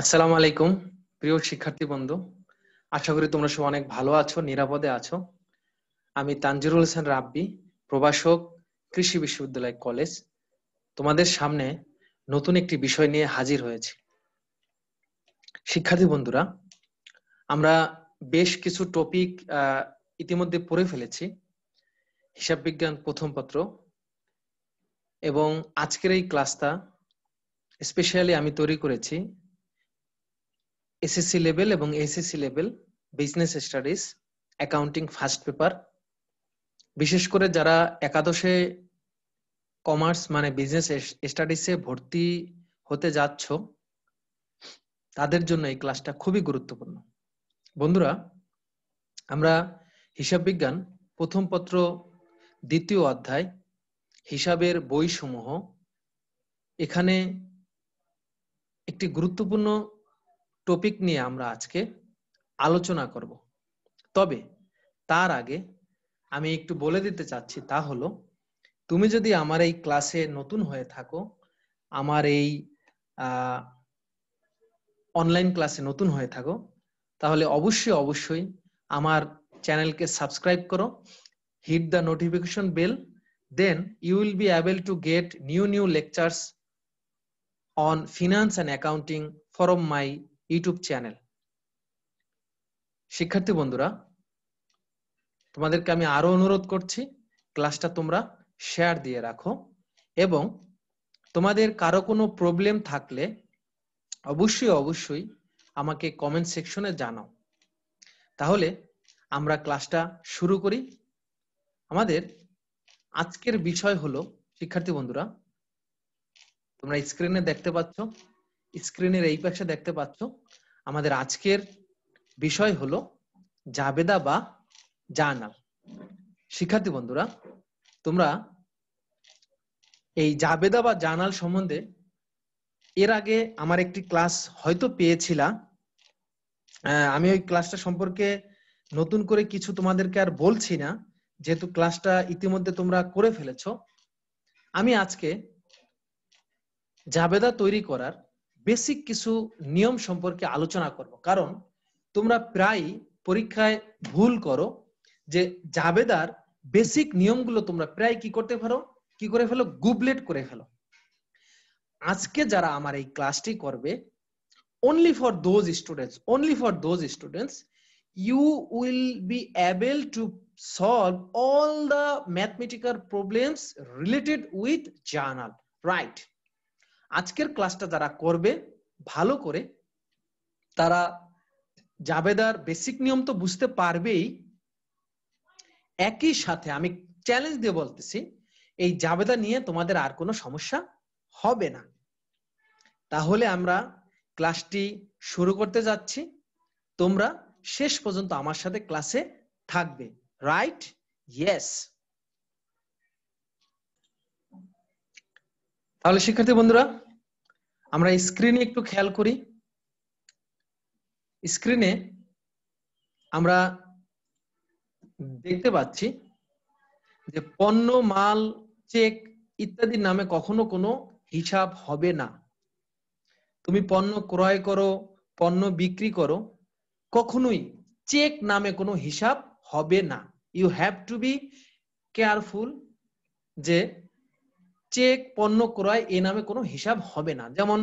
আসসালামু আলাইকুম প্রিয় শিক্ষার্থী বন্ধু আশা করি তোমরা সব অনেক ভালো আছো নিরাপদে আছো আমি তানজিরুল হোসেন রাব্বি প্রভাষক কৃষি বিশ্ববিদ্যালয় কলেজ তোমাদের সামনে নতুন একটি বিষয় নিয়ে হাজির হয়েছি শিক্ষার্থী বন্ধুরা আমরা বেশ কিছু টপিক ইতিমধ্যে পড়ে ফেলেছি হিসাব বিজ্ঞান প্রথম পত্র এবং আজকের এই ক্লাসটা স্পেশালি আমি তৈরি করেছি এসএসসি লেভেল এবং SSC level business studies accounting first paper বিশেষ করে যারা একাদশে কমার্স মানে বিজনেস স্টাডিজে ভর্তি হতে যাচ্ছ তাদের জন্য এই ক্লাসটা খুবই গুরুত্বপূর্ণ বন্ধুরা আমরা হিসাব বিজ্ঞান প্রথম পত্র দ্বিতীয় অধ্যায় হিসাবের বইসমূহ এখানে একটি গুরুত্বপূর্ণ টপিক নিয়ে আমরা আজকে আলোচনা করব তবে তার আগে আমি একটু বলে দিতে চাচ্ছি তা হলো তুমি যদি আমার এই ক্লাসে নতুন হয়ে থাকো আমার এই অনলাইন ক্লাসে নতুন হয়ে থাকো তাহলে অবশ্যই অবশ্যই আমার চ্যানেলকে সাবস্ক্রাইব করো hit the notification bell then you will be able to get new new lectures on finance and accounting from my YouTube channel শিক্ষার্থী বন্ধুরা তোমাদেরকে আমি আরো অনুরোধ করছি ক্লাসটা তোমরা শেয়ার দিয়ে রাখো এবং তোমাদের কারো কোনো প্রবলেম থাকলে অবশ্যই অবশ্যই আমাকে কমেন্ট সেকশনে জানাও তাহলে আমরা ক্লাসটা শুরু করি আমাদের আজকের বিষয় হলো শিক্ষার্থী বন্ধুরা তোমরা স্ক্রিনে দেখতে পাচ্ছ স্ক্রিনের এই পাশে দেখতে পাচ্ছ আমাদের আজকের বিষয় হলো জাবেদা বা জার্নাল শিক্ষার্থী বন্ধুরা তোমরা এই জাবেদা বা জার্নাল সম্বন্ধে এর আগে আমার একটি ক্লাস হয়তো পেয়েছিলা আমি ওই ক্লাসটা সম্পর্কে নতুন করে কিছু তোমাদেরকে আর বলছি না যেহেতু ক্লাসটা ইতিমধ্যে তোমরা করে ফেলেছ আমি আজকে জাবেদা তৈরি করার বেসিক কিছু নিয়ম সম্পর্কে আলোচনা করব কারণ তোমরা প্রায় পরীক্ষায় ভুল করো যে জাবেদার বেসিক নিয়মগুলো তোমরা প্রায় কি করতে পারো কি করে ফেলো গুবলেট করে ফেলো আজকে যারা আমার এই ক্লাসটি করবে only for those students only for those students you will be able to solve all the mathematical problems related with journal right আজকের ক্লাসটা যারা করবে ভালো করে তারা জাবেদার বেসিক নিয়ম তো বুঝতে পারবেই একই সাথে আমি চ্যালেঞ্জ দিয়ে বলতেছি এই জাবেদা নিয়ে তোমাদের আর কোনো সমস্যা হবে না তাহলে আমরা ক্লাসটি শুরু করতে যাচ্ছি তোমরা শেষ পর্যন্ত আমার সাথে ক্লাসে থাকবে রাইট ইয়েস তাহলে শিক্ষার্থী বন্ধুরা আমরা স্ক্রিনে একটু খেয়াল করি স্ক্রিনে আমরা দেখতে পাচ্ছি যে পণ্য মাল চেক ইত্যাদি নামে কখনো কোনো হিসাব হবে না তুমি পণ্য ক্রয় করো পণ্য বিক্রি করো কখনোই চেক নামে কোনো হিসাব হবে না you have to be careful যে চেক পণ্য ক্রয় এ নামে কোনো হিসাব হবে না যেমন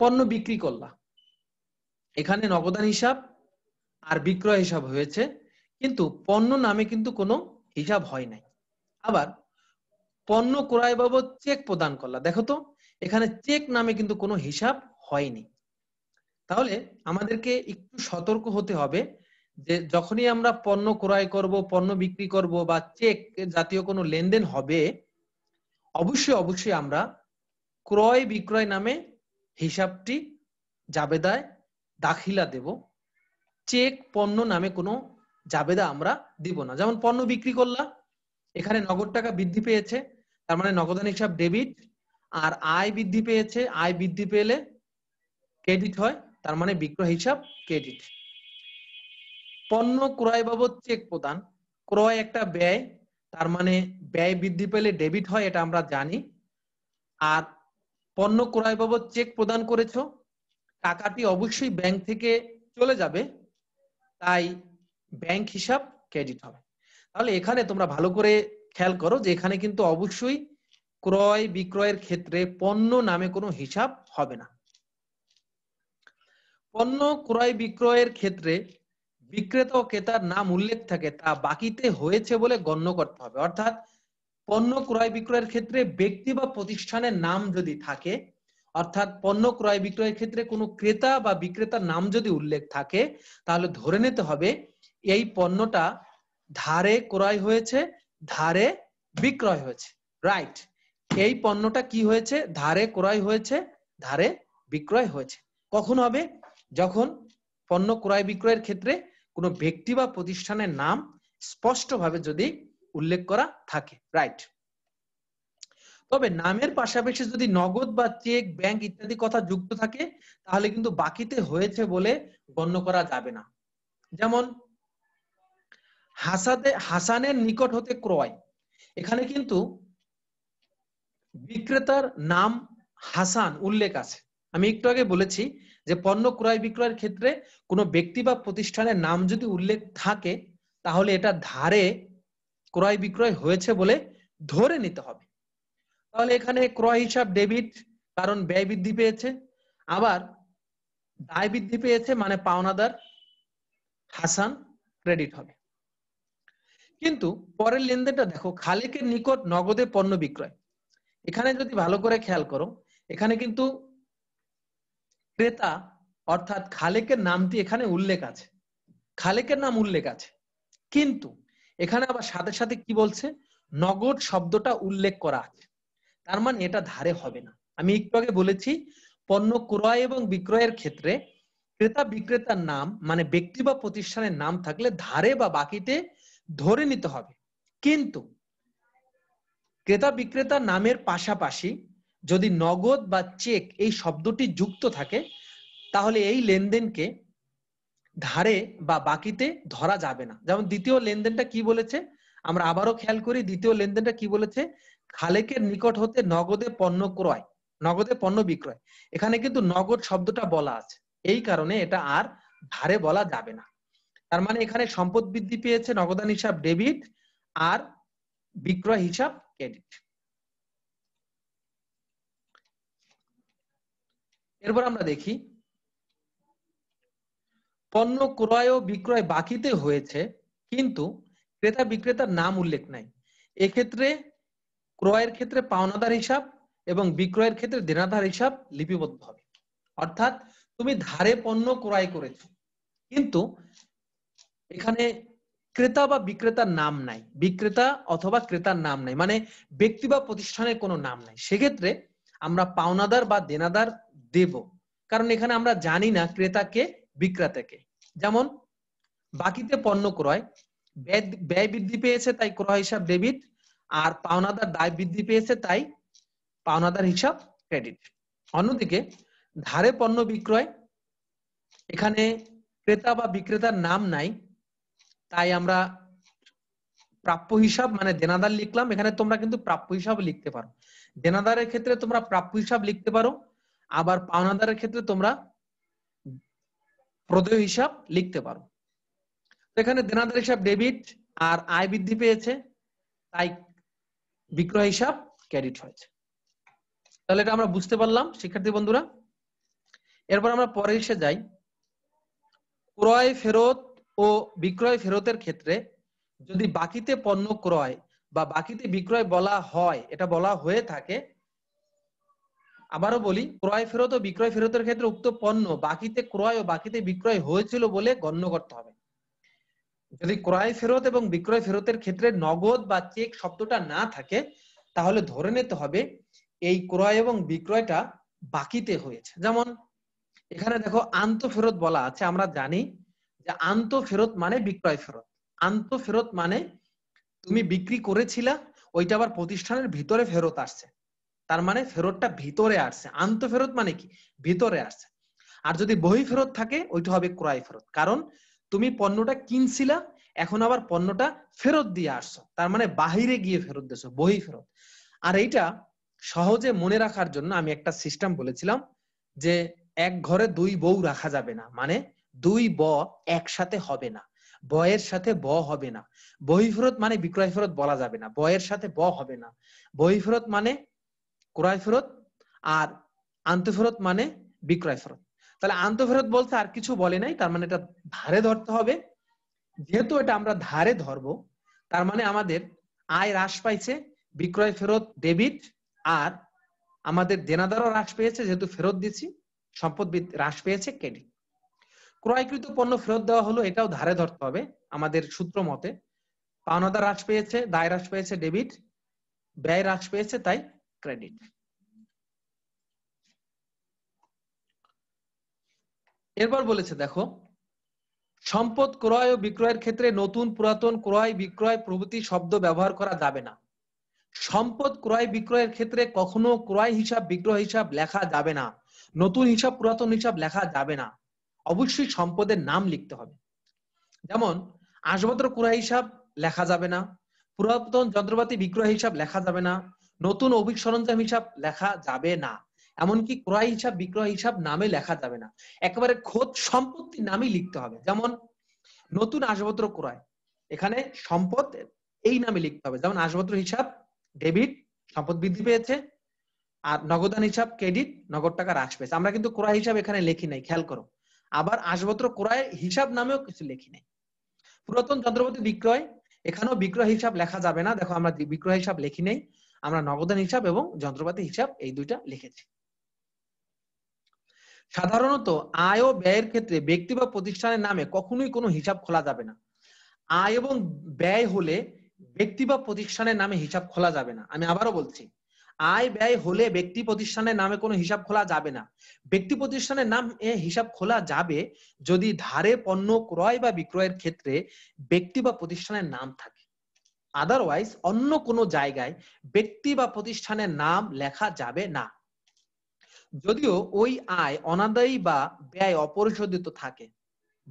পণ্য বিক্রি করলা এখানে নগদান হিসাব আর বিক্রয় হিসাব হয়েছে কিন্তু পণ্য নামে কিন্তু কোনো হিসাব হয় নাই আবার পণ্য ক্রয় বাবদ চেক প্রদান করলা দেখো তো এখানে চেক নামে কিন্তু কোনো হিসাব হয়নি তাহলে আমাদেরকে একটু সতর্ক হতে হবে যে যখনই আমরা পণ্য ক্রয় করব পণ্য বিক্রি করব বা চেক জাতীয় কোনো লেনদেন হবে অবশ্যই অবশ্যই আমরা ক্রয় বিক্রয় নামে হিসাবটি জাবেদায় দাখিলা দেব চেক পণ্য নামে কোনো জাবেদা আমরা দিব না যেমন পণ্য বিক্রি করলা এখানে নগদ টাকা বৃদ্ধি পেয়েছে তার মানে নগদান হিসাব ডেবিট আর আয় বৃদ্ধি পেয়েছে আয় বৃদ্ধি পেলে ক্রেডিট হয় তার মানে বিক্রয় হিসাব ক্রেডিট পণ্য ক্রয় বাবদ চেক প্রদান ক্রয় একটা ব্যয় তার মানে ব্যয় বৃদ্ধি পেলে ডেবিট হয় এটা আমরা জানি আর পণ্য ক্রয় বাবদ চেক প্রদান করেছ টাকাটি অবশ্যই ব্যাংক থেকে চলে যাবে তাই ব্যাংক হিসাব ক্রেডিট হবে তাহলে এখানে তোমরা ভালো করে খেয়াল করো যে এখানে কিন্তু অবশ্যই ক্রয় বিক্রয়ের ক্ষেত্রে পণ্য নামে কোনো হিসাব হবে না পণ্য ক্রয় বিক্রয়ের ক্ষেত্রে বিক্রেতা ও ক্রেতার নাম উল্লেখ থাকে তা বাকিতে হয়েছে বলে গণ্য করতে হবে অর্থাৎ পণ্য ক্রয় বিক্রয়ের ক্ষেত্রে ব্যক্তি বা প্রতিষ্ঠানের নাম যদি থাকে অর্থাৎ পণ্য ক্রয় বিক্রয়ের ক্ষেত্রে কোনো ক্রেতা বা বিক্রেতার নাম যদি উল্লেখ থাকে তাহলে ধরে নিতে হবে এই পণ্যটা ধারে ক্রয় হয়েছে ধারে বিক্রয় হয়েছে রাইট এই পণ্যটা কি হয়েছে ধারে ক্রয় হয়েছে ধারে বিক্রয় হয়েছে কখন হবে যখন পণ্য ক্রয় বিক্রয়ের ক্ষেত্রে কোনো ব্যক্তি বা প্রতিষ্ঠানের নাম স্পষ্টভাবে যদি উল্লেখ করা থাকে রাইট তবে নামের পাশাপাশি যদি নগদ বা চেক ব্যাংক ইত্যাদি কথা যুক্ত থাকে তাহলে কিন্তু বাকিতে হয়েছে বলে গণ্য করা যাবে না যেমন হাসাতে হাসানের নিকট হতে ক্রয় এখানে কিন্তু বিক্রেতার নাম হাসান উল্লেখ আছে আমি একটু আগে বলেছি যে পণ্য ক্রয় বিক্রয়ের ক্ষেত্রে কোনো ব্যক্তি বা প্রতিষ্ঠানের নাম যদি উল্লেখ থাকে তাহলে এটা ধারে ক্রয় বিক্রয় হয়েছে বলে ধরে নিতে হবে তাহলে এখানে ক্রয় হিসাব ডেবিট কারণ ব্যয় বৃদ্ধি পেয়েছে আবার দায় বৃদ্ধি পেয়েছে মানে পাওনাদার হাসান ক্রেডিট হবে কিন্তু পরের লেনদেনটা দেখো খালেকের নিকট নগদে পণ্য বিক্রয় এখানে যদি ভালো করে খেয়াল করো এখানে কিন্তু ক্রেতা অর্থাৎ খালেকের নামটি এখানে উল্লেখ আছে খালেকের নাম উল্লেখ আছে কিন্তু এখানে আবার সাথে সাথে কি বলছে নগদ শব্দটা উল্লেখ করা আছে তার মানে এটা ধারে হবে না আমি একটু আগে বলেছি পণ্য ক্রয় এবং বিক্রয়ের ক্ষেত্রে ক্রেতা বিক্রেতার নাম মানে ব্যক্তি বা প্রতিষ্ঠানের নাম থাকলে ধারে বা বাকিতে ধরে নিতে হবে কিন্তু ক্রেতা বিক্রেতার নামের পাশাপাশি যদি নগদ বা চেক এই শব্দটি যুক্ত থাকে তাহলে এই লেনদেনকে ধারে বা বাকিতে ধরা যাবে না যেমন দ্বিতীয় লেনদেনটা কি বলেছে আমরা আবারও খেয়াল করি দ্বিতীয় লেনদেনটা কি বলেছে খালেকের নিকট হতে নগদে পণ্য ক্রয় নগদে পণ্য বিক্রয় এখানে কিন্তু নগদ শব্দটা বলা আছে এই কারণে এটা আর ধারে বলা যাবে না তার মানে এখানে সম্পদ বৃদ্ধি পেয়েছে নগদান হিসাব ডেবিট আর বিক্রয় হিসাব ক্রেডিট এরপর আমরা দেখি পণ্য ক্রয় ও বিক্রয় বাকিতে হয়েছে কিন্তু ক্রেতা বিক্রেতার নাম উল্লেখ নাই এক্ষেত্রে ক্রয়ের ক্ষেত্রে পাওনাদার হিসাব এবং বিক্রয়ের ক্ষেত্রে দেনাদার হিসাব লিপিবদ্ধ হবে অর্থাৎ তুমি ধারে পণ্য ক্রয় করেছ কিন্তু এখানে ক্রেতা বা বিক্রেতার নাম নাই বিক্রেতা অথবা ক্রেতার নাম নাই মানে ব্যক্তি বা প্রতিষ্ঠানের কোনো নাম নাই সেক্ষেত্রে আমরা পাওনাদার বা দেনাদার দেব কারণ এখানে আমরা জানি না ক্রেতাকে বিক্রেতাকে যেমন বাকিতে পণ্য ক্রয় ব্যয় বৃদ্ধি পেয়েছে তাই ক্রয় হিসাব ডেবিট আর পাওনাদার দায় বৃদ্ধি পেয়েছে তাই পাওনাদার হিসাব ক্রেডিট অন্যদিকে ধারে পণ্য বিক্রয় এখানে ক্রেতা বা বিক্রেতার নাম নাই তাই আমরা প্রাপ্য হিসাব মানে দেনাদার লিখলাম এখানে তোমরা কিন্তু প্রাপ্য হিসাব লিখতে পারো দেনাদারের ক্ষেত্রে তোমরা প্রাপ্য হিসাব লিখতে পারো আবার পাওনাদারের ক্ষেত্রে তোমরা প্রদেয় হিসাব লিখতে পারো এখানে দেনাদার হিসাব ডেবিট আর আয় বৃদ্ধি পেয়েছে তাই বিক্রয় হিসাব ক্রেডিট হয়েছে তাহলে এটা আমরা বুঝতে পারলাম শিক্ষার্থী বন্ধুরা এরপর আমরা পরে এসে যাই ক্রয় ফেরত ও বিক্রয় ফেরতের ক্ষেত্রে যদি বাকিতে পণ্য ক্রয় বা বাকিতে বিক্রয় বলা হয় এটা বলা হয়ে থাকে আবারও বলি ক্রয় ফেরত ও বিক্রয় ফেরতের ক্ষেত্রে উক্ত পণ্য বাকিতে ক্রয় ও বাকিতে বিক্রয় হয়েছিল বলে গণ্য করতে হবে যদি ক্রয় ফেরত এবং বিক্রয় ফেরতের ক্ষেত্রে নগদ বা চেক শব্দটা না থাকে তাহলে ধরে নিতে হবে এই ক্রয় এবং বিক্রয়টা বাকিতে হয়েছে যেমন এখানে দেখো আন্ত ফেরত বলা আছে আমরা জানি যে আন্ত ফেরত মানে বিক্রয় ফেরত আন্ত ফেরত মানে তুমি বিক্রি করেছিলা ওইটা আবার প্রতিষ্ঠানের ভিতরে ফেরত আসছে তার মানে ফেরতটা ভিতরে আসছে আন্ত ফেরত মানে কি ভিতরে আসছে আর যদি বহি ফেরত থাকে ওইটা হবে ক্রয় ফেরত কারণ তুমি পণ্যটা কিনছিলা এখন আবার পণ্যটা ফেরত দিয়ে আসছো তার মানে বাহিরে গিয়ে ফেরত দিয়েছো বহি ফেরত আর এইটা সহজে মনে রাখার জন্য আমি একটা সিস্টেম বলেছিলাম যে এক ঘরে দুই বউ রাখা যাবে না মানে দুই ব একসাথে হবে না বয়ের সাথে ব হবে না বহি ফেরত মানে বিক্রয় ফেরত বলা যাবে না বয়ের সাথে ব হবে না বহি ফেরত মানে ক্রয় ফেরত আর আন্তঃ ফেরত মানে বিক্রয় ফেরত তাহলে আন্তঃ ফেরত বলতে আর কিছু বলে নাই তার মানে এটা ধারে ধরতে হবে যেহেতু এটা আমরা ধারে ধরব তার মানে আমাদের আয় হ্রাস পাইছে বিক্রয় ফেরত ডেবিট আর আমাদের দেনাদারও হ্রাস পেয়েছে যেহেতু ফেরত দিচ্ছি সম্পদ হ্রাস পেয়েছে ক্রেডিট ক্রয়কৃত পণ্য ফেরত দেওয়া হলো এটাও ধারে ধরতে হবে আমাদের সূত্র মতে পাওনাদার হ্রাস পেয়েছে দায় হ্রাস পেয়েছে ডেবিট ব্যয় হ্রাস পেয়েছে তাই credit. এরপর বলেছে দেখো সম্পদ ক্রয় ও বিক্রয়ের ক্ষেত্রে নতুন পুরাতন ক্রয় বিক্রয় প্রভৃতি শব্দ ব্যবহার করা যাবে না সম্পদ ক্রয় বিক্রয়ের ক্ষেত্রে কখনো ক্রয় হিসাব বিক্রয় হিসাব লেখা যাবে না নতুন হিসাব পুরাতন হিসাব লেখা যাবে না অবশ্যই সম্পদের নাম লিখতে হবে যেমন আসবত্র ক্রয় হিসাব লেখা যাবে না পুরাতন যন্ত্রপাতি বিক্রয় হিসাব লেখা যাবে না নতুন অভিক সরঞ্জাম হিসাব লেখা যাবে না এমনকি ক্রয় হিসাব বিক্রয় হিসাব নামে লেখা যাবে না একেবারে খোদ সম্পত্তি নামে লিখতে হবে যেমন নতুন আসবত্র ক্রয় এখানে সম্পদ এই নামে লিখতে হবে যেমন আসবত্র হিসাব ডেবিট সম্পদ বৃদ্ধি পেয়েছে আর নগদান হিসাব ক্রেডিট নগদ টাকা হ্রাস পেয়েছে আমরা কিন্তু ক্রয় হিসাব এখানে লেখি নাই খেয়াল করো আবার আসবত্র ক্রয় হিসাব নামেও কিছু লেখি নাই পুরাতন যন্ত্রপাতি বিক্রয় এখানেও বিক্রয় হিসাব লেখা যাবে না দেখো আমরা বিক্রয় হিসাব লেখি নেই আমরা নগদান হিসাব এবং যন্ত্রপাতি হিসাব এই দুইটা লিখেছি সাধারণত আয় ও ব্যয়ের ক্ষেত্রে ব্যক্তি বা প্রতিষ্ঠানের নামে কখনোই কোনো হিসাব খোলা যাবে না আয় এবং ব্যয় হলে ব্যক্তি বা প্রতিষ্ঠানের নামে হিসাব খোলা যাবে না আমি আবারও বলছি আয় ব্যয় হলে ব্যক্তি প্রতিষ্ঠানের নামে কোনো হিসাব খোলা যাবে না ব্যক্তি প্রতিষ্ঠানের নাম এ হিসাব খোলা যাবে যদি ধারে পণ্য ক্রয় বা বিক্রয়ের ক্ষেত্রে ব্যক্তি বা প্রতিষ্ঠানের নাম থাকে আদারওয়াইজ অন্য কোনো জায়গায় ব্যক্তি বা প্রতিষ্ঠানের নাম লেখা যাবে না যদিও ওই আয় অনাদায়ী বা ব্যয় অপরিশোধিত থাকে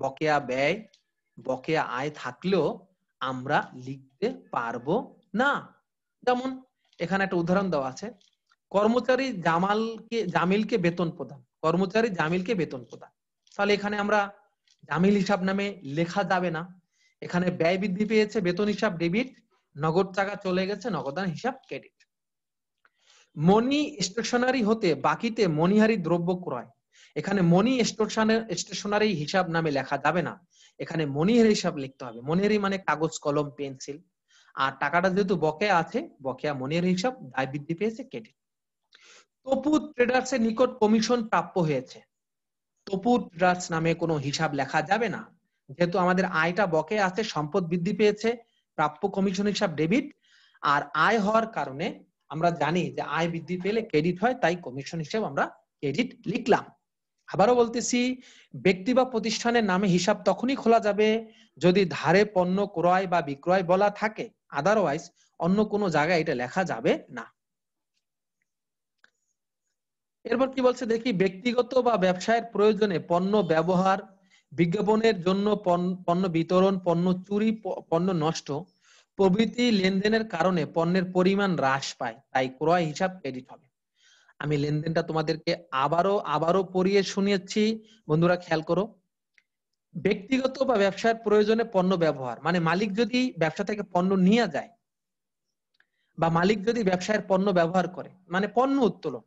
বকেয়া ব্যয় বকেয়া আয় থাকলেও আমরা লিখতে পারবো না যেমন এখানে একটা উদাহরণ দেওয়া আছে কর্মচারী জামালকে জামিলকে বেতন প্রদান কর্মচারী জামিলকে বেতন প্রদান তাহলে এখানে আমরা জামিল হিসাব নামে লেখা যাবে না এখানে ব্যয় বৃদ্ধি পেয়েছে বেতন হিসাব ডেবিট নগদ টাকা চলে গেছে নগদান হিসাব ক্রেডিট মনি স্টেশনারি হতে বাকিতে মনিহারি দ্রব্য ক্রয় এখানে মনি স্টেশনারি হিসাব নামে লেখা যাবে না এখানে মনিহারি হিসাব লিখতে হবে মনিহারি মানে কাগজ কলম পেন্সিল আর টাকাটা যেহেতু বকেয়া আছে বকেয়া মনিহারি হিসাব দায় বৃদ্ধি পেয়েছে ক্রেডিট তপু ট্রেডার্স এর নিকট কমিশন প্রাপ্য হয়েছে তপু ট্রেডার্স নামে কোনো হিসাব লেখা যাবে না যেহেতু আমাদের আয়টা বকে আছে সম্পদ বৃদ্ধি পেয়েছে প্রাপ্য কমিশন হিসাব ডেবিট আর আয় হওয়ার কারণে আমরা জানি যে আয় বৃদ্ধি পেলে ক্রেডিট হয় তাই কমিশন হিসাব আমরা ক্রেডিট লিখলাম আবারও বলতেছি ব্যক্তি বা প্রতিষ্ঠানের নামে হিসাব তখনই খোলা যাবে যদি ধারে পণ্য ক্রয় বা বিক্রয় বলা থাকে আদারওয়াইজ অন্য কোনো জায়গায় এটা লেখা যাবে না এরপর কি বলছে দেখি ব্যক্তিগত বা ব্যবসায়ের প্রয়োজনে পণ্য ব্যবহার বিজ্ঞাপনের জন্য পণ্য বিতরণ পণ্য চুরি পণ্য নষ্ট প্রভৃতি লেনদেনের কারণে পণ্যের পরিমাণ হ্রাস পায় তাই ক্রয় হিসাব ক্রেডিট হবে আমি লেনদেনটা তোমাদেরকে আবারও আবারও পড়িয়ে শুনিয়েছি বন্ধুরা খেয়াল করো ব্যক্তিগত বা ব্যবসার প্রয়োজনে পণ্য ব্যবহার মানে মালিক যদি ব্যবসা থেকে পণ্য নিয়ে যায় বা মালিক যদি ব্যবসায়ের পণ্য ব্যবহার করে মানে পণ্য উত্তোলন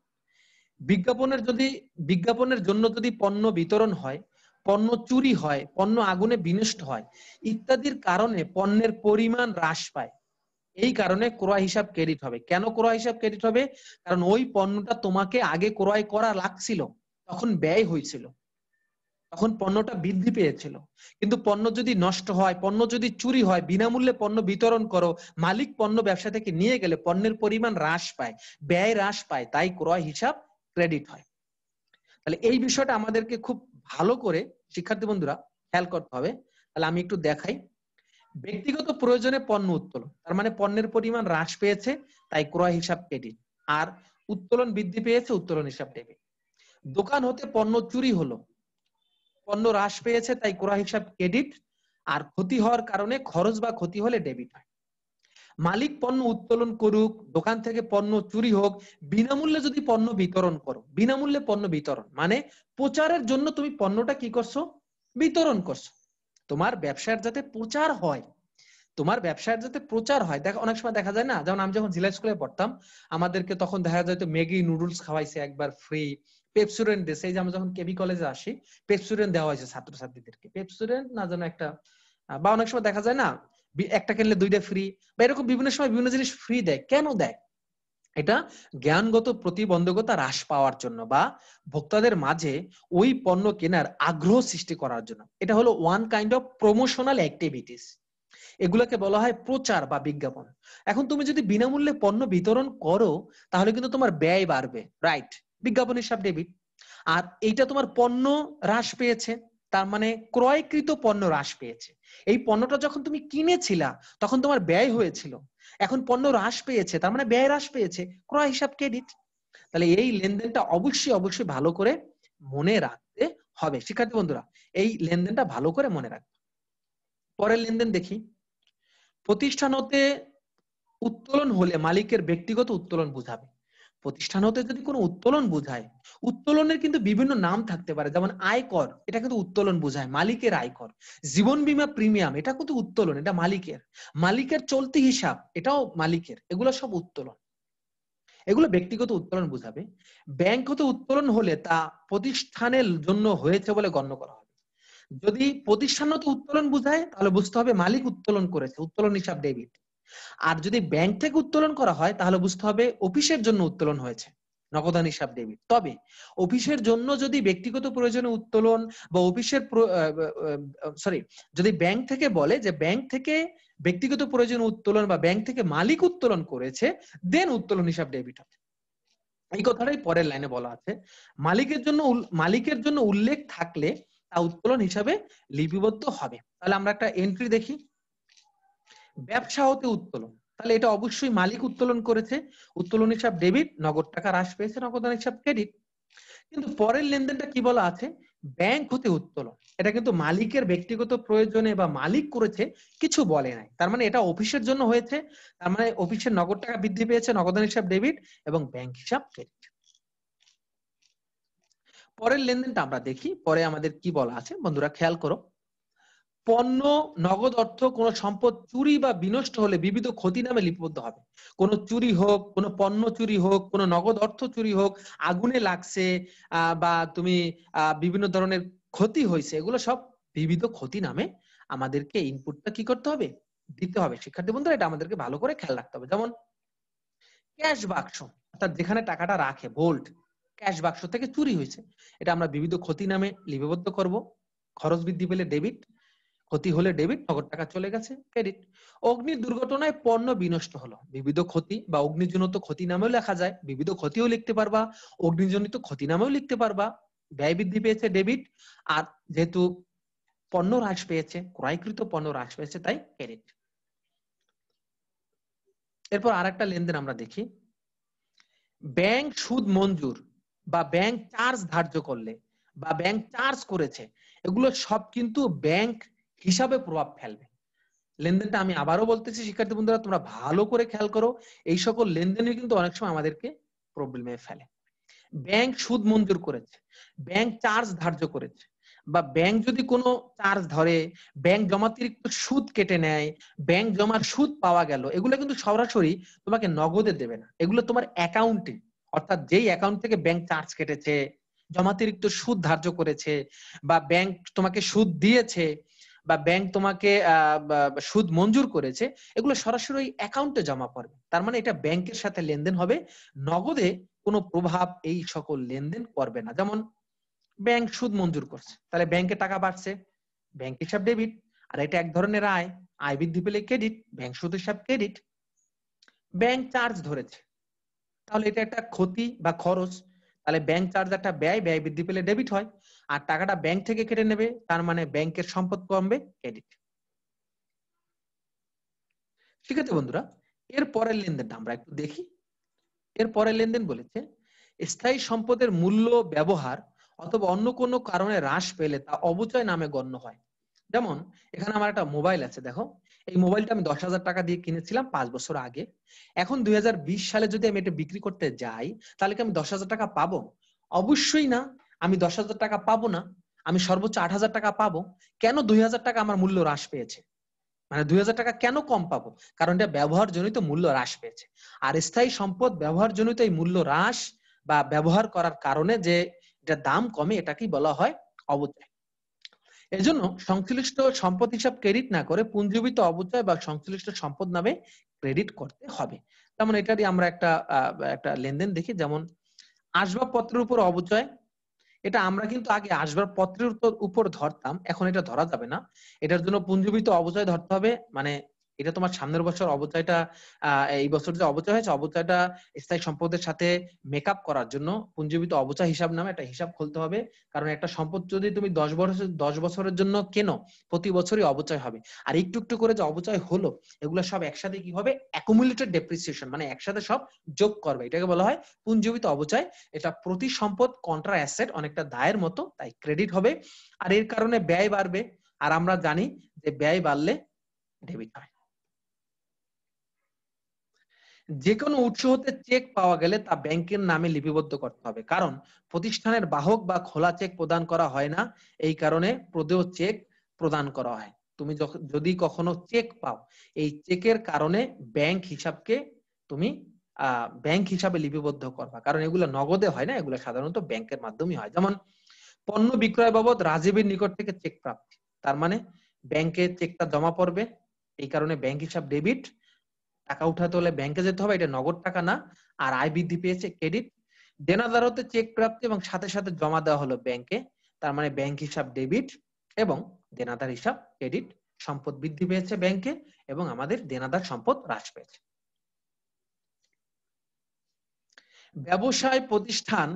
বিজ্ঞাপনের যদি বিজ্ঞাপনের জন্য যদি পণ্য বিতরণ হয় পণ্য চুরি হয় পণ্য আগুনে বিনষ্ট হয় ইত্যাদির কারণে পণ্যের পরিমাণ হ্রাস পায় এই কারণে ক্রয় হিসাব ক্রেডিট হবে কেন ক্রয় হিসাব ক্রেডিট হবে কারণ ওই পণ্যটা তোমাকে আগে ক্রয় করা লাগছিল তখন ব্যয় হয়েছিল তখন পণ্যটা বৃদ্ধি পেয়েছিল কিন্তু পণ্য যদি নষ্ট হয় পণ্য যদি চুরি হয় বিনামূল্যে পণ্য বিতরণ করো মালিক পণ্য ব্যবসা থেকে নিয়ে গেলে পণ্যের পরিমাণ হ্রাস পায় ব্যয় হ্রাস পায় তাই ক্রয় হিসাব ক্রেডিট হয় তাহলে এই বিষয়টা আমাদেরকে খুব ভালো করে শিক্ষার্থী বন্ধুরা খেয়াল করতে হবে তাহলে আমি একটু দেখাই ব্যক্তিগত প্রয়োজনে পণ্য উত্তোলন তার মানে পণ্যের পরিমাণ হ্রাস পেয়েছে তাই ক্রয় হিসাব ক্রেডিট আর উত্তোলন বৃদ্ধি পেয়েছে উত্তোলন হিসাব ডেবিট দোকান হতে পণ্য চুরি হলো পণ্য হ্রাস পেয়েছে তাই ক্রয় হিসাব ক্রেডিট আর ক্ষতি হওয়ার কারণে খরচ বা ক্ষতি হলে ডেবিট হয় মালিক পণ্য উত্তোলন করুক দোকান থেকে পণ্য চুরি হোক বিনামূল্যে যদি পণ্য বিতরণ করো বিনামূল্যে পণ্য বিতরণ মানে প্রচারের জন্য তুমি পণ্যটা কি করছো বিতরণ করছো তোমার ব্যবসার যাতে প্রচার হয় তোমার ব্যবসার যাতে প্রচার হয় দেখা অনেক সময় দেখা যায় না যেমন আমি যখন জিলা স্কুলে পড়তাম আমাদেরকে তখন দেখা যায় ম্যাগি নুডলস খাওয়াইছে একবার ফ্রি পেপসুরেন্ট দিয়েছে এই যে আমরা যখন কেবি কলেজে আসি পেপসুরেন্ট দেওয়া হয়েছে ছাত্রছাত্রীদেরকে পেপসুরেন্ট না যেন একটা বা অনেক সময় দেখা যায় না একটা কিনলে দুইটা ফ্রি বা এরকম বিভিন্ন সময় বিভিন্ন জিনিস ফ্রি দেয় কেন দেয় এটা জ্ঞানগত প্রতিবন্ধকতা হ্রাস পাওয়ার জন্য বা ভোক্তাদের মাঝে ওই পণ্য কেনার আগ্রহ সৃষ্টি করার জন্য এটা হলো one kind of promotional activities এগুলাকে বলা হয় প্রচার বা বিজ্ঞাপন এখন তুমি যদি বিনামূল্যে পণ্য বিতরণ করো তাহলে কিন্তু তোমার ব্যয় বাড়বে রাইট বিজ্ঞাপন হিসাব ডেবিট আর এইটা তোমার পণ্য হ্রাস পেয়েছে তার মানে ক্রয়কৃত পণ্য হ্রাস পেয়েছে এই পণ্যটা যখন তুমি কিনেছিল তখন তোমার ব্যয় হয়েছিল এখন পণ্য হ্রাস পেয়েছে তার মানে ব্যয় হ্রাস পেয়েছে ক্রয় হিসাব ক্রেডিট তাহলে এই লেনদেনটা অবশ্যই অবশ্যই ভালো করে মনে রাখতে হবে শিক্ষার্থী বন্ধুরা এই লেনদেনটা ভালো করে মনে রাখবে পরের লেনদেন দেখি প্রতিষ্ঠানতে উত্তোলন হলে মালিকের ব্যক্তিগত উত্তোলন বুঝাবে প্রতিষ্ঠান হতে যদি কোনো উত্তোলন বোঝায় উত্তোলনের কিন্তু বিভিন্ন নাম থাকতে পারে যেমন আয়কর এটা কিন্তু উত্তোলন বোঝায় মালিকের আয়কর জীবন বীমা প্রিমিয়াম এটা কিন্তু উত্তোলন এটা মালিকের মালিকের চলতি হিসাব এটাও মালিকের এগুলো সব উত্তোলন এগুলো ব্যক্তিগত উত্তোলন বোঝাবে ব্যাংক হতে উত্তোলন হলে তা প্রতিষ্ঠানের জন্য হয়েছে বলে গণ্য করা হবে যদি প্রতিষ্ঠানত উত্তোলন বোঝায় তাহলে বুঝতে হবে মালিক উত্তোলন করেছে উত্তোলন হিসাব ডেবিট আর যদি ব্যাংক থেকে উত্তোলন করা হয় তাহলে বুঝতে হবে অফিসের জন্য উত্তোলন হয়েছে নগদান হিসাব ডেবিট তবে অফিসের জন্য যদি ব্যক্তিগত প্রয়োজনে উত্তোলন বা অফিসের সরি যদি ব্যাংক থেকে বলে যে ব্যাংক থেকে ব্যক্তিগত প্রয়োজনে উত্তোলন বা ব্যাংক থেকে মালিক উত্তোলন করেছে দেন উত্তোলন হিসাব ডেবিট হবে এই কথাটাই পরের লাইনে বলা আছে মালিকের জন্য মালিকের জন্য উল্লেখ থাকলে তা উত্তোলন হিসাবে লিপিবদ্ধ হবে তাহলে আমরা একটা এন্ট্রি দেখি ব্যবসা হতে উত্তোলন তাহলে এটা অবশ্যই মালিক উত্তোলন করেছে উত্তোলন হিসাব ডেবিট নগদ টাকা হ্রাস পেয়েছে নগদান হিসাব ক্রেডিট কিন্তু পরের লেনদেনটা কি বলা আছে ব্যাংক হতে উত্তোলন এটা কিন্তু মালিকের ব্যক্তিগত প্রয়োজনে বা মালিক করেছে কিছু বলে নাই তার মানে এটা অফিসের জন্য হয়েছে তার মানে অফিসের নগদ টাকা বৃদ্ধি পেয়েছে নগদান হিসাব ডেবিট এবং ব্যাংক হিসাব ক্রেডিট পরের লেনদেনটা আমরা দেখি পরে আমাদের কি বলা আছে বন্ধুরা খেয়াল করো পণ্য নগদ অর্থ কোন সম্পদ চুরি বা বিনষ্ট হলে বিবিধ ক্ষতি নামে লিপিবদ্ধ হবে কোন চুরি হোক কোন পণ্য চুরি হোক কোন নগদ অর্থ চুরি হোক আগুনে লাগছে বা তুমি বিভিন্ন ধরনের ক্ষতি হয়েছে এগুলো সব বিবিধ ক্ষতি নামে আমাদেরকে ইনপুটটা কি করতে হবে দিতে হবে শিক্ষার্থী বন্ধুরা এটা আমাদেরকে ভালো করে খেয়াল রাখতে হবে যেমন ক্যাশ বাক্স অর্থাৎ যেখানে টাকাটা রাখে বোল্ট ক্যাশ বাক্স থেকে চুরি হয়েছে এটা আমরা বিবিধ ক্ষতি নামে লিপিবদ্ধ করব খরচ বৃদ্ধি পেলে ডেবিট ক্ষতি হলে ডেবিট নগদ টাকা চলে গেছে ক্রেডিট অগ্নি দুর্ঘটনায় পণ্য বিনষ্ট হলো বিবিধ ক্ষতি বা অগ্নিজনিত ক্ষতি নামেও লেখা যায় বিবিধ ক্ষতিও লিখতে পারবা অগ্নিজনিত ক্ষতি নামেও লিখতে পারবা ব্যয় বৃদ্ধি পেয়েছে ডেবিট আর যেহেতু পণ্য হ্রাস পেয়েছে ক্রয়কৃত পণ্য হ্রাস পেয়েছে তাই ক্রেডিট এরপর আর একটা লেনদেন আমরা দেখি ব্যাংক সুদ মঞ্জুর বা ব্যাংক চার্জ ধার্য করলে বা ব্যাংক চার্জ করেছে এগুলো সব কিন্তু ব্যাংক হিসাবে প্রভাব ফেলবে লেনদেনটা আমি আবারও বলতেছি শিক্ষার্থী বন্ধুরা তোমরা ভালো করে খেয়াল করো এই সকল লেনদেনে কিন্তু অনেক সময় আমাদেরকে প্রবলেমে ফেলে ব্যাংক সুদ মঞ্জুর করেছে ব্যাংক চার্জ ধার্য করেছে বা ব্যাংক যদি কোনো চার্জ ধরে ব্যাংক জমাতিরিক্ত সুদ কেটে নেয় ব্যাংক জমার সুদ পাওয়া গেল এগুলো কিন্তু সরাসরি তোমাকে নগদে দেবে না এগুলো তোমার অ্যাকাউন্টে অর্থাৎ যেই অ্যাকাউন্ট থেকে ব্যাংক চার্জ কেটেছে জমাতিরিক্ত সুদ ধার্য করেছে বা ব্যাংক তোমাকে সুদ দিয়েছে বা ব্যাংক তোমাকে সুদ মঞ্জুর করেছে এগুলো সরাসরি ওই অ্যাকাউন্টে জমা পড়বে তার মানে এটা ব্যাংকের সাথে লেনদেন হবে নগদে কোনো প্রভাব এই সকল লেনদেন করবে না যেমন ব্যাংক সুদ মঞ্জুর করছে তাহলে ব্যাংকে টাকা বাড়ছে ব্যাংক হিসাব ডেবিট আর এটা এক ধরনের আয় আয় বৃদ্ধি পেলে ক্রেডিট ব্যাংক সুদ হিসাব ক্রেডিট ব্যাংক চার্জ ধরেছে তাহলে এটা একটা ক্ষতি বা খরচ তাহলে ব্যাংক চার্জ একটা ব্যয় ব্যয় বৃদ্ধি পেলে ডেবিট হয় আর টাকাটা ব্যাংক থেকে কেটে নেবে তার মানে ব্যাংকের সম্পদ কমবে ক্রেডিট ঠিক আছে বন্ধুরা এর পরের লেনদেনটা আমরা একটু দেখি এর পরের লেনদেন বলেছে স্থায়ী সম্পদের মূল্য ব্যবহার অথবা অন্য কোনো কারণে হ্রাস পেলে তা অবচয় নামে গণ্য হয় যেমন এখানে আমার একটা মোবাইল আছে দেখো এই মোবাইলটা আমি দশ হাজার টাকা দিয়ে কিনেছিলাম পাঁচ বছর আগে এখন দুই সালে যদি আমি এটা বিক্রি করতে যাই তাহলে কি আমি দশ হাজার টাকা পাবো অবশ্যই না আমি দশ হাজার টাকা পাবো না আমি সর্বোচ্চ আট হাজার টাকা পাবো কেন দুই হাজার টাকা আমার মূল্য হ্রাস পেয়েছে মানে দুই হাজার টাকা কেন কম পাবো কারণ এটা ব্যবহার জনিত মূল্য হ্রাস পেয়েছে আর স্থায়ী সম্পদ জনিত এই মূল্য হ্রাস বা ব্যবহার করার কারণে যে এটা দাম কমে এটাকেই বলা হয় অবচয় এজন্য সংশ্লিষ্ট সম্পদ হিসাব ক্রেডিট না করে পুঞ্জীবিত অবচয় বা সংশ্লিষ্ট সম্পদ নামে ক্রেডিট করতে হবে তেমন এটারই আমরা একটা একটা লেনদেন দেখি যেমন আসবাবপত্রের উপর অবচয় এটা আমরা কিন্তু আগে আসবার পত্রের উপর ধরতাম এখন এটা ধরা যাবে না এটার জন্য পুঞ্জীবিত অবচয় ধরতে হবে মানে এটা তোমার সামনের বছর অবচয়টা এই বছর যে অবচয় হয়েছে অবচয়টা স্থায়ী সম্পদের সাথে মেকআপ করার জন্য পুঞ্জীবিত অবচয় হিসাব নামে একটা হিসাব খুলতে হবে কারণ একটা সম্পদ যদি তুমি দশ বছর দশ বছরের জন্য কেনো প্রতি বছরই অবচয় হবে আর একটু একটু করে যে অবচয় হলো এগুলো সব একসাথে কি হবে অ্যাকুমুলেটেড ডেপ্রিসিয়েশন মানে একসাথে সব যোগ করবে এটাকে বলা হয় পুঞ্জীবিত অবচয় এটা প্রতি সম্পদ কন্ট্রা অ্যাসেট অনেকটা দায়ের মতো তাই ক্রেডিট হবে আর এর কারণে ব্যয় বাড়বে আর আমরা জানি যে ব্যয় বাড়লে ডেবিট হয় যে কোনো উৎস হতে চেক পাওয়া গেলে তা ব্যাংকের নামে লিপিবদ্ধ করতে হবে কারণ প্রতিষ্ঠানের বাহক বা খোলা চেক প্রদান করা হয় না এই কারণে প্রদেয় চেক প্রদান করা হয় তুমি যদি কখনো চেক পাও এই চেকের কারণে ব্যাংক হিসাবকে তুমি ব্যাংক হিসাবে লিপিবদ্ধ করবা কারণ এগুলো নগদে হয় না এগুলো সাধারণত ব্যাংকের মাধ্যমে হয় যেমন পণ্য বিক্রয় বাবদ রাজীবের নিকট থেকে চেক প্রাপ্তি তার মানে ব্যাংকে চেকটা জমা পড়বে এই কারণে ব্যাংক হিসাব ডেবিট টাকা উঠাতে হলে ব্যাংকে যেতে হবে এটা নগদ টাকা না আর আয় বৃদ্ধি পেয়েছে ক্রেডিট দেনাদার হতে চেক প্রাপ্তি এবং সাথে সাথে জমা দেওয়া হলো ব্যাংকে তার মানে ব্যাংক হিসাব ডেবিট এবং দেনাদার হিসাব ক্রেডিট সম্পদ বৃদ্ধি পেয়েছে ব্যাংকে এবং আমাদের দেনাদার সম্পদ হ্রাস পেয়েছে ব্যবসায় প্রতিষ্ঠান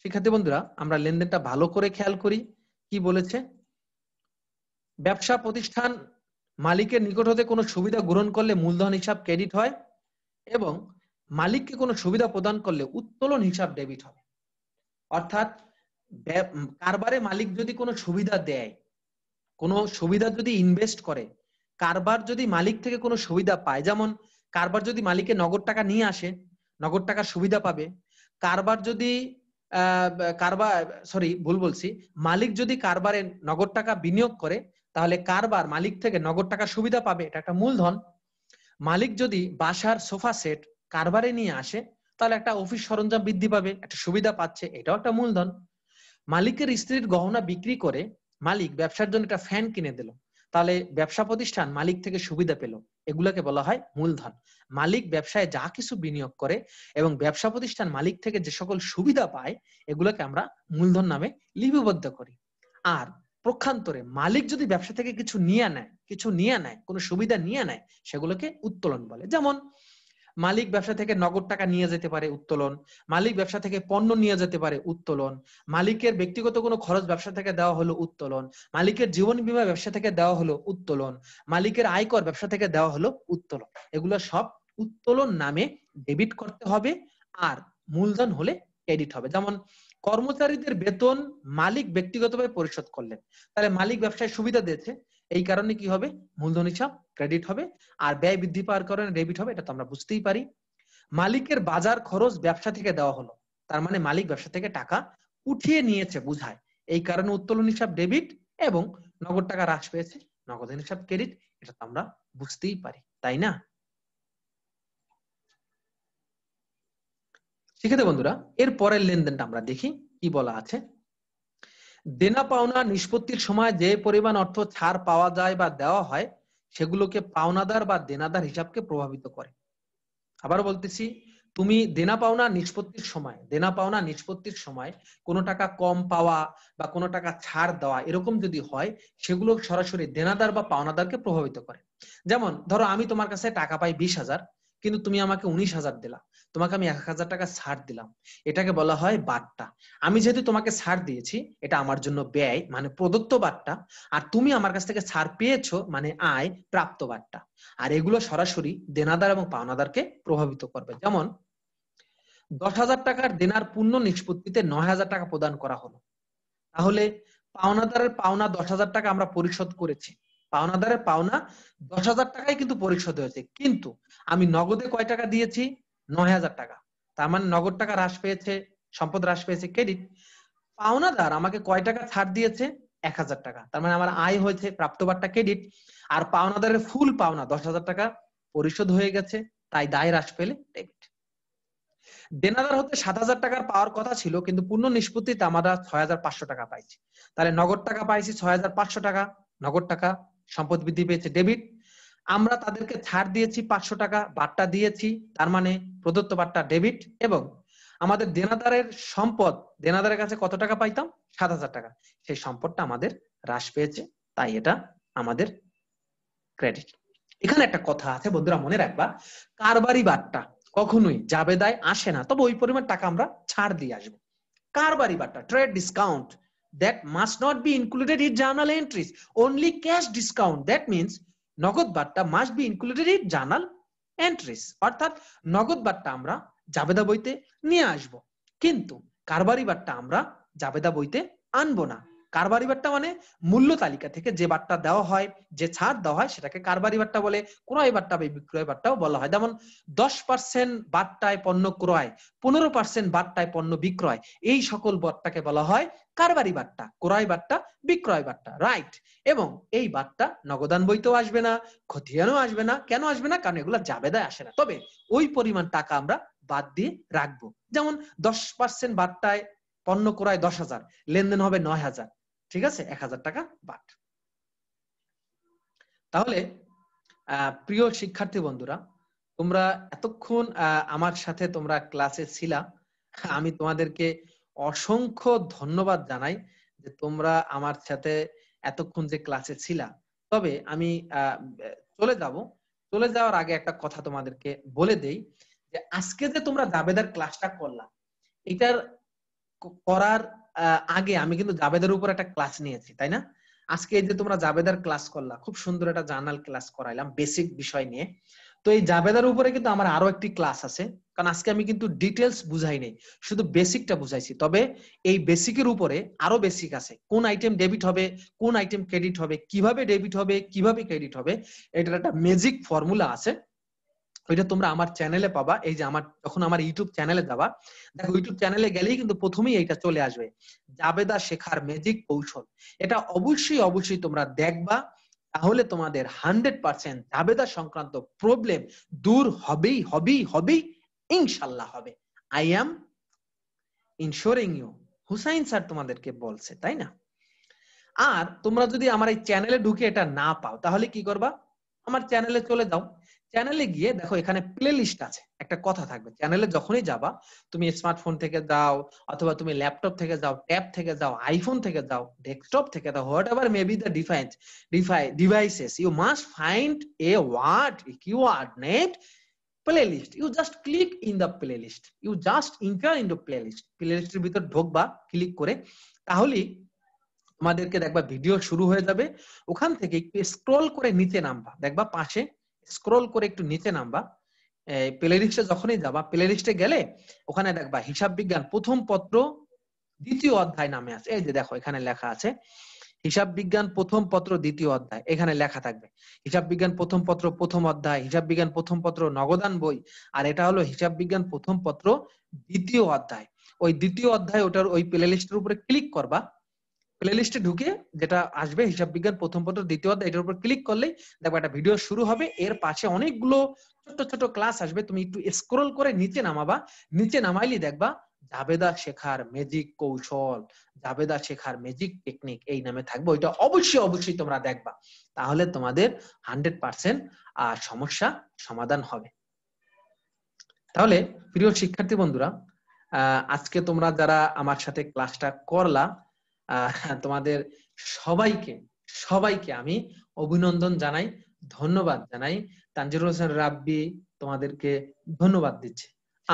শিক্ষার্থী বন্ধুরা আমরা লেনদেনটা ভালো করে খেয়াল করি কি বলেছে ব্যবসা প্রতিষ্ঠান মালিকের নিকট হতে কোনো সুবিধা গ্রহণ করলে মূলধন হিসাব ক্রেডিট হয় এবং মালিককে কোনো সুবিধা প্রদান করলে উত্তোলন হিসাব ডেবিট হবে অর্থাৎ কারবারে মালিক যদি কোনো সুবিধা দেয় কোনো সুবিধা যদি ইনভেস্ট করে কারবার যদি মালিক থেকে কোনো সুবিধা পায় যেমন কারবার যদি মালিকে নগদ টাকা নিয়ে আসে নগদ টাকার সুবিধা পাবে কারবার যদি কারবার সরি ভুল বলছি মালিক যদি কারবারে নগদ টাকা বিনিয়োগ করে তাহলে কারবার মালিক থেকে নগদ টাকার সুবিধা পাবে এটা একটা মূলধন মালিক যদি বাসার সোফা সেট কারবারে নিয়ে আসে তাহলে একটা অফিস সরঞ্জাম বৃদ্ধি পাবে একটা সুবিধা পাচ্ছে এটাও একটা মূলধন মালিকের স্ত্রীর গহনা বিক্রি করে মালিক ব্যবসার জন্য একটা ফ্যান কিনে দিল তাহলে ব্যবসা প্রতিষ্ঠান মালিক থেকে সুবিধা পেল এগুলোকে বলা হয় মূলধন মালিক ব্যবসায় যা কিছু বিনিয়োগ করে এবং ব্যবসা প্রতিষ্ঠান মালিক থেকে যে সকল সুবিধা পায় এগুলোকে আমরা মূলধন নামে লিপিবদ্ধ করি আর প্রক্ষান্তরে মালিক যদি ব্যবসা থেকে কিছু নিয়ে নেয় কিছু নিয়ে নেয় কোনো সুবিধা নিয়ে নেয় সেগুলোকে উত্তোলন বলে যেমন মালিক ব্যবসা থেকে নগদ টাকা নিয়ে যেতে পারে উত্তোলন মালিক ব্যবসা থেকে পণ্য নিয়ে যেতে পারে উত্তোলন মালিকের ব্যক্তিগত কোনো খরচ ব্যবসা থেকে দেওয়া হলো উত্তোলন মালিকের জীবন বীমা ব্যবসা থেকে দেওয়া হলো উত্তোলন মালিকের আয়কর ব্যবসা থেকে দেওয়া হলো উত্তোলন এগুলো সব উত্তোলন নামে ডেবিট করতে হবে আর মূলধন হলে ক্রেডিট হবে যেমন কর্মচারীদের বেতন মালিক ব্যক্তিগতভাবে পরিশোধ করলেন তাহলে মালিক ব্যবসায় সুবিধা দিয়েছে এই কারণে কি হবে মূলধন হিসাব ক্রেডিট হবে আর ব্যয় বৃদ্ধি পাওয়ার কারণে ডেবিট হবে এটা তো আমরা বুঝতেই পারি মালিকের বাজার খরচ ব্যবসা থেকে দেওয়া হলো তার মানে মালিক ব্যবসা থেকে টাকা উঠিয়ে নিয়েছে বুঝায় এই কারণে উত্তোলন হিসাব ডেবিট এবং নগদ টাকা হ্রাস পেয়েছে নগদ হিসাব ক্রেডিট এটা তো আমরা বুঝতেই পারি তাই না সেক্ষেত্রে বন্ধুরা এর পরের লেনদেনটা আমরা দেখি কি বলা আছে দেনা পাওনা নিষ্পত্তির সময় যে পরিমাণ অর্থ ছাড় পাওয়া যায় বা দেওয়া হয় সেগুলোকে পাওনাদার বা দেনাদার হিসাবকে প্রভাবিত করে আবার বলতেছি তুমি দেনা পাওনা নিষ্পত্তির সময় দেনা পাওনা নিষ্পত্তির সময় কোনো টাকা কম পাওয়া বা কোনো টাকা ছাড় দেওয়া এরকম যদি হয় সেগুলো সরাসরি দেনাদার বা পাওনাদারকে প্রভাবিত করে যেমন ধরো আমি তোমার কাছে টাকা পাই বিশ হাজার কিন্তু তুমি আমাকে উনিশ হাজার দিলাম তোমাকে আমি এক হাজার টাকা ছাড় দিলাম এটাকে বলা হয় বাট্টা আমি যেহেতু তোমাকে ছাড় দিয়েছি এটা আমার জন্য ব্যয় মানে প্রদত্ত বাট্টা আর তুমি আমার কাছ থেকে ছাড় পেয়েছ মানে আয় প্রাপ্ত বাট্টা আর এগুলো সরাসরি দেনাদার এবং পাওনাদারকে প্রভাবিত করবে যেমন দশ হাজার টাকার দেনার পূর্ণ নিষ্পত্তিতে নয় হাজার টাকা প্রদান করা হলো তাহলে পাওনাদারের পাওনা দশ হাজার টাকা আমরা পরিশোধ করেছি পাওনা পাওনাদারের পাওনা দশ হাজার টাকাই কিন্তু পরিশোধ হয়েছে কিন্তু আমি নগদে কয় টাকা দিয়েছি নয় হাজার টাকা তার মানে নগদ টাকা হ্রাস পেয়েছে সম্পদ হ্রাস পেয়েছে ক্রেডিট পাওনাদার আমাকে কয় টাকা ছাড় দিয়েছে এক হাজার টাকা তার মানে আমার আয় হয়েছে প্রাপ্তবারটা ক্রেডিট আর পাওনাদারের ফুল পাওনা দশ হাজার টাকা পরিশোধ হয়ে গেছে তাই দায় হ্রাস পেলে ডেবিট দেনাদার হতে সাত হাজার টাকার পাওয়ার কথা ছিল কিন্তু পূর্ণ নিষ্পত্তিতে আমরা ছয় হাজার পাঁচশো টাকা পাইছি তাহলে নগদ টাকা পাইছি ছয় হাজার পাঁচশো টাকা নগদ টাকা সম্পদ বৃদ্ধি পেয়েছে ডেবিট আমরা তাদেরকে ছাড় দিয়েছি পাঁচশো টাকা বাট্টা দিয়েছি তার মানে প্রদত্ত বাট্টা ডেবিট এবং আমাদের দেনাদারের সম্পদ দেনাদারের কাছে কত টাকা পাইতাম সাত হাজার টাকা সেই সম্পদটা আমাদের হ্রাস পেয়েছে তাই এটা আমাদের ক্রেডিট এখানে একটা কথা আছে বন্ধুরা মনে রাখবা কারবারি বাট্টা কখনোই যাবে দায় আসে না তবে ওই পরিমাণ টাকা আমরা ছাড় দিয়ে আসবো কারবারি বাট্টা trade discount that must not be included in journal entries. Only cash discount. That means নগদ বার্তা must be included in journal entries অর্থাৎ নগদ বার্তা আমরা জাবেদা বইতে নিয়ে আসব কিন্তু কারবারি বার্তা আমরা জাবেদা বইতে আনবো না কারবারি বাট্টা মানে মূল্য তালিকা থেকে যে বাট্টা দেওয়া হয় যে ছাড় দেওয়া হয় সেটাকে কারবারি বাট্টা বলে ক্রয় বাট্টা বা বিক্রয় বাট্টাও বলা হয় যেমন দশ পার্সেন্ট বাট্টায় পণ্য ক্রয় পনেরো পার্সেন্ট বাট্টায় পণ্য বিক্রয় এই সকল বাট্টাকে বলা হয় কারবারি বাট্টা ক্রয় বাট্টা বিক্রয় বাট্টা রাইট এবং এই বাট্টা নগদান বইতেও আসবে না খতিয়ানও আসবে না কেন আসবে না কারণ এগুলো জাবেদায় আসে না তবে ওই পরিমাণ টাকা আমরা বাদ দিয়ে রাখবো যেমন দশ পার্সেন্ট বাট্টায় পণ্য ক্রয় দশ হাজার লেনদেন হবে নয় হাজার ঠিক আছে এক হাজার টাকা বাট তাহলে প্রিয় শিক্ষার্থী বন্ধুরা তোমরা এতক্ষণ আমার সাথে তোমরা ক্লাসে ছিলা আমি তোমাদেরকে অসংখ্য ধন্যবাদ জানাই যে তোমরা আমার সাথে এতক্ষণ যে ক্লাসে ছিলা তবে আমি চলে যাব চলে যাওয়ার আগে একটা কথা তোমাদেরকে বলে দেই যে আজকে যে তোমরা দাবেদার ক্লাসটা করলা এটার করার আগে আমি কিন্তু জাবেদার উপর একটা ক্লাস নিয়েছি তাই না আজকে এই যে তোমরা জাবেদার ক্লাস করলা খুব সুন্দর একটা জার্নাল ক্লাস করাইলাম বেসিক বিষয় নিয়ে তো এই জাবেদার উপরে কিন্তু আমার আরো একটি ক্লাস আছে কারণ আজকে আমি কিন্তু ডিটেলস বুঝাই নেই শুধু বেসিকটা বুঝাইছি তবে এই বেসিকের উপরে আরো বেসিক আছে কোন আইটেম ডেবিট হবে কোন আইটেম ক্রেডিট হবে কিভাবে ডেবিট হবে কিভাবে ক্রেডিট হবে এটার একটা মেজিক ফর্মুলা আছে ওইটা তোমরা আমার চ্যানেলে পাবা এই যে আমার যখন আমার ইউটিউব চ্যানেলে যাবা দেখো ইউটিউব চ্যানেলে গেলেই কিন্তু প্রথমেই এটা চলে আসবে জাবেদা শেখার ম্যাজিক কৌশল এটা অবশ্যই অবশ্যই তোমরা দেখবা তাহলে তোমাদের হান্ড্রেড পার্সেন্ট জাবেদা সংক্রান্ত প্রবলেম দূর হবেই হবেই হবেই ইনশাল্লাহ হবে I am ensuring you Hussain sir তোমাদেরকে বলছে তাই না আর তোমরা যদি আমার এই চ্যানেলে ঢুকে এটা না পাও তাহলে কি করবা আমার চ্যানেলে চলে যাও চ্যানেলে গিয়ে দেখো এখানে প্লে লিস্ট আছে একটা কথা থাকবে চ্যানেলে যখনই যাবা তুমি স্মার্টফোন থেকে যাও অথবা তুমি ল্যাপটপ থেকে যাও ট্যাব থেকে যাও আইফোন থেকে যাও ডেস্কটপ থেকে যাও whatever maybe the defines defy devices you must find a word keyword net play list you just click in the play list you just you in the play list play লিস্টের ভিতর ঢোকবা click করে তাহলেই আমাদেরকে দেখবা video শুরু হয়ে যাবে ওখান থেকে একটু স্ক্রল করে নিচে নামবা দেখবা পাশে স্ক্রল করে একটু নিচে নামবা প্লেলিস্টে যখনই যাবা প্লেলিস্টে গেলে ওখানে দেখবা হিসাব বিজ্ঞান প্রথম পত্র দ্বিতীয় অধ্যায় নামে আছে এই যে দেখো এখানে লেখা আছে হিসাব বিজ্ঞান প্রথম পত্র দ্বিতীয় অধ্যায় এখানে লেখা থাকবে হিসাব বিজ্ঞান প্রথম পত্র প্রথম অধ্যায় হিসাব বিজ্ঞান প্রথম পত্র নগদান বই আর এটা হলো হিসাব বিজ্ঞান প্রথম পত্র দ্বিতীয় অধ্যায় ওই দ্বিতীয় অধ্যায় ওটার ওই প্লে লিস্টের উপরে ক্লিক করবা প্লেলিস্টে ঢুকে যেটা আসবে হিসাব বিজ্ঞান প্রথম পত্র দ্বিতীয় অধ্যায় এটার উপর ক্লিক করলেই দেখো একটা ভিডিও শুরু হবে এর পাশে অনেকগুলো ছোট ছোট ক্লাস আসবে তুমি একটু স্ক্রল করে নিচে নামাবা নিচে নামাইলি দেখবা জাবেদা শেখার ম্যাজিক কৌশল জাবেদা শেখার ম্যাজিক টেকনিক এই নামে থাকবে ওইটা অবশ্যই অবশ্যই তোমরা দেখবা তাহলে তোমাদের হান্ড্রেড পার্সেন্ট আর সমস্যা সমাধান হবে তাহলে প্রিয় শিক্ষার্থী বন্ধুরা আজকে তোমরা যারা আমার সাথে ক্লাসটা করলা তোমাদের সবাইকে সবাইকে আমি অভিনন্দন জানাই ধন্যবাদ জানাই তানজির হোসেন রাব্বি তোমাদেরকে ধন্যবাদ দিচ্ছে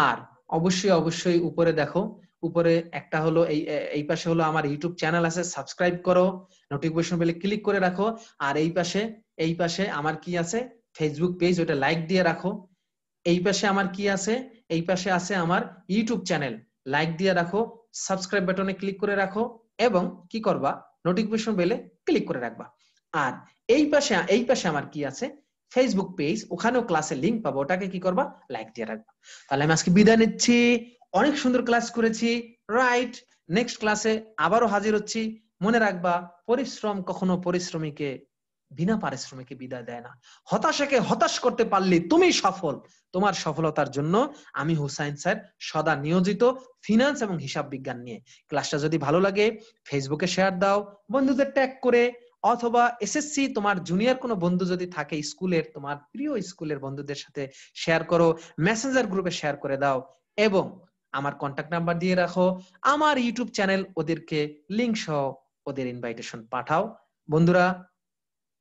আর অবশ্যই অবশ্যই উপরে দেখো উপরে একটা হলো এই এই পাশে হলো আমার ইউটিউব চ্যানেল আছে সাবস্ক্রাইব করো নোটিফিকেশন বেলে ক্লিক করে রাখো আর এই পাশে এই পাশে আমার কি আছে ফেসবুক পেজ ওটা লাইক দিয়ে রাখো এই পাশে আমার কি আছে এই পাশে আছে আমার ইউটিউব চ্যানেল লাইক দিয়ে রাখো সাবস্ক্রাইব বাটনে ক্লিক করে রাখো এবং কি করবা নোটিফিকেশন বেলে ক্লিক করে রাখবা আর এই পাশে এই পাশে আমার কি আছে ফেসবুক পেজ ওখানেও ক্লাসের লিঙ্ক পাবো ওটাকে কি করবা লাইক দিয়ে রাখবা তাহলে আমি আজকে বিদায় নিচ্ছি অনেক সুন্দর ক্লাস করেছি রাইট নেক্সট ক্লাসে আবারও হাজির হচ্ছি মনে রাখবা পরিশ্রম কখনো পরিশ্রমীকে বিনা পারিশ্রমিকে বিদায় দেয় না হতাশাকে হতাশ করতে পারলে তুমি সফল তোমার সফলতার জন্য আমি হুসাইন স্যার সদা নিয়োজিত ফিনান্স এবং হিসাব বিজ্ঞান নিয়ে ক্লাসটা যদি ভালো লাগে ফেসবুকে শেয়ার দাও বন্ধুদের ট্যাগ করে অথবা এসএসসি তোমার জুনিয়র কোনো বন্ধু যদি থাকে স্কুলের তোমার প্রিয় স্কুলের বন্ধুদের সাথে শেয়ার করো মেসেঞ্জার গ্রুপে শেয়ার করে দাও এবং আমার কন্ট্যাক্ট নাম্বার দিয়ে রাখো আমার ইউটিউব চ্যানেল ওদেরকে লিঙ্ক সহ ওদের ইনভাইটেশন পাঠাও বন্ধুরা